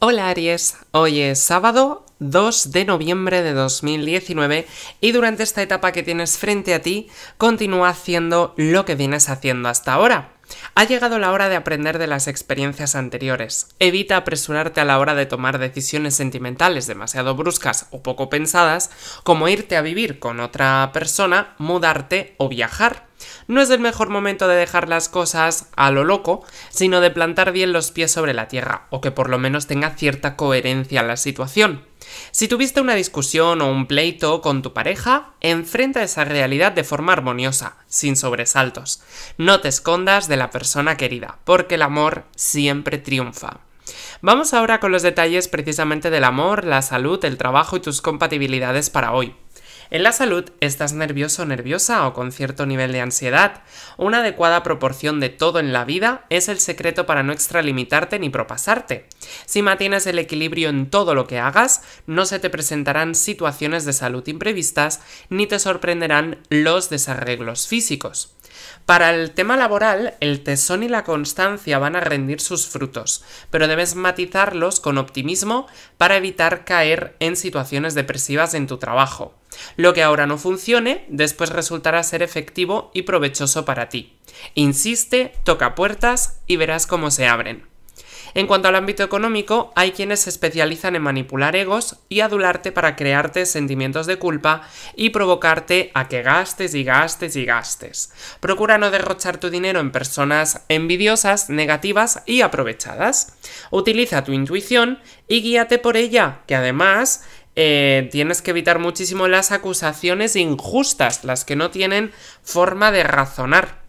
Hola Aries, hoy es sábado 2 de noviembre de 2019 y durante esta etapa que tienes frente a ti, continúa haciendo lo que vienes haciendo hasta ahora. Ha llegado la hora de aprender de las experiencias anteriores. Evita apresurarte a la hora de tomar decisiones sentimentales demasiado bruscas o poco pensadas, como irte a vivir con otra persona, mudarte o viajar. No es el mejor momento de dejar las cosas a lo loco, sino de plantar bien los pies sobre la tierra, o que por lo menos tenga cierta coherencia la situación. Si tuviste una discusión o un pleito con tu pareja, enfrenta esa realidad de forma armoniosa, sin sobresaltos. No te escondas de la persona querida, porque el amor siempre triunfa. Vamos ahora con los detalles precisamente del amor, la salud, el trabajo y tus compatibilidades para hoy. En la salud, estás nervioso o nerviosa o con cierto nivel de ansiedad. Una adecuada proporción de todo en la vida es el secreto para no extralimitarte ni propasarte. Si mantienes el equilibrio en todo lo que hagas, no se te presentarán situaciones de salud imprevistas ni te sorprenderán los desarreglos físicos. Para el tema laboral, el tesón y la constancia van a rendir sus frutos, pero debes matizarlos con optimismo para evitar caer en situaciones depresivas en tu trabajo. Lo que ahora no funcione, después resultará ser efectivo y provechoso para ti. Insiste, toca puertas y verás cómo se abren. En cuanto al ámbito económico, hay quienes se especializan en manipular egos y adularte para crearte sentimientos de culpa y provocarte a que gastes y gastes y gastes. Procura no derrochar tu dinero en personas envidiosas, negativas y aprovechadas. Utiliza tu intuición y guíate por ella, que además eh, tienes que evitar muchísimo las acusaciones injustas, las que no tienen forma de razonar.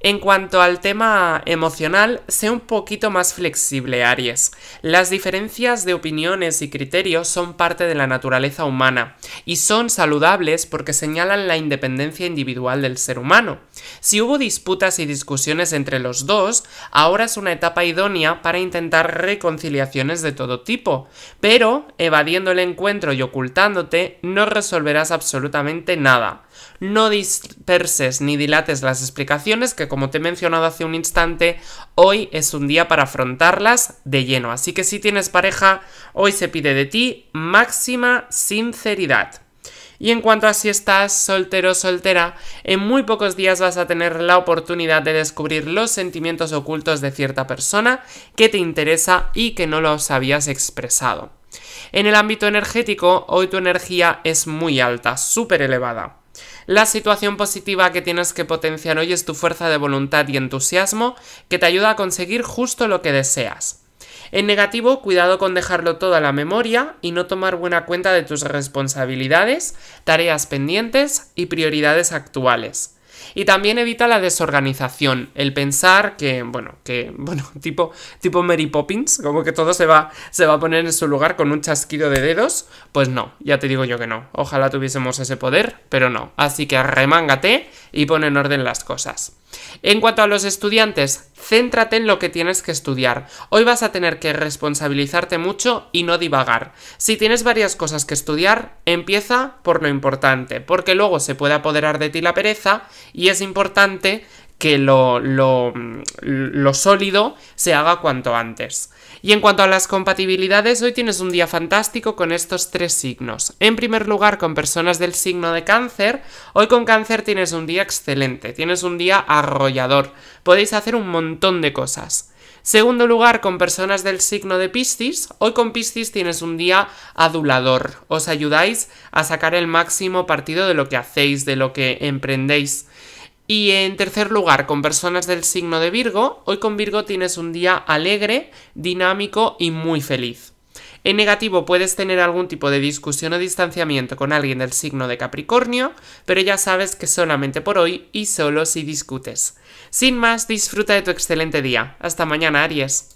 En cuanto al tema emocional, sé un poquito más flexible, Aries. Las diferencias de opiniones y criterios son parte de la naturaleza humana y son saludables porque señalan la independencia individual del ser humano. Si hubo disputas y discusiones entre los dos, ahora es una etapa idónea para intentar reconciliaciones de todo tipo, pero evadiendo el encuentro y ocultándote no resolverás absolutamente nada. No disperses ni dilates las explicaciones que como te he mencionado hace un instante, hoy es un día para afrontarlas de lleno, así que si tienes pareja, hoy se pide de ti máxima sinceridad. Y en cuanto a si estás soltero o soltera, en muy pocos días vas a tener la oportunidad de descubrir los sentimientos ocultos de cierta persona que te interesa y que no los habías expresado. En el ámbito energético, hoy tu energía es muy alta, súper elevada. La situación positiva que tienes que potenciar hoy es tu fuerza de voluntad y entusiasmo que te ayuda a conseguir justo lo que deseas. En negativo, cuidado con dejarlo todo a la memoria y no tomar buena cuenta de tus responsabilidades, tareas pendientes y prioridades actuales. Y también evita la desorganización, el pensar que, bueno, que, bueno, tipo, tipo Mary Poppins, como que todo se va, se va a poner en su lugar con un chasquido de dedos. Pues no, ya te digo yo que no. Ojalá tuviésemos ese poder, pero no. Así que remángate y pon en orden las cosas. En cuanto a los estudiantes, céntrate en lo que tienes que estudiar. Hoy vas a tener que responsabilizarte mucho y no divagar. Si tienes varias cosas que estudiar, empieza por lo importante, porque luego se puede apoderar de ti la pereza y es importante que mm, lo, sólido se haga cuanto antes. Y en cuanto a las compatibilidades, hoy tienes un día fantástico con estos tres signos. En primer lugar, con personas del signo de cáncer, hoy con cáncer tienes un día excelente, tienes un día arrollador, podéis hacer un montón de cosas. Segundo lugar, con personas del signo de Piscis, hoy con Piscis tienes un día adulador, os ayudáis a sacar el máximo partido de lo que hacéis, de lo que emprendéis. Y en tercer lugar, con personas del signo de Virgo, hoy con Virgo tienes un día alegre, dinámico y muy feliz. En negativo puedes tener algún tipo de discusión o distanciamiento con alguien del signo de Capricornio, pero ya sabes que solamente por hoy y solo si discutes. Sin más, disfruta de tu excelente día. Hasta mañana, Aries.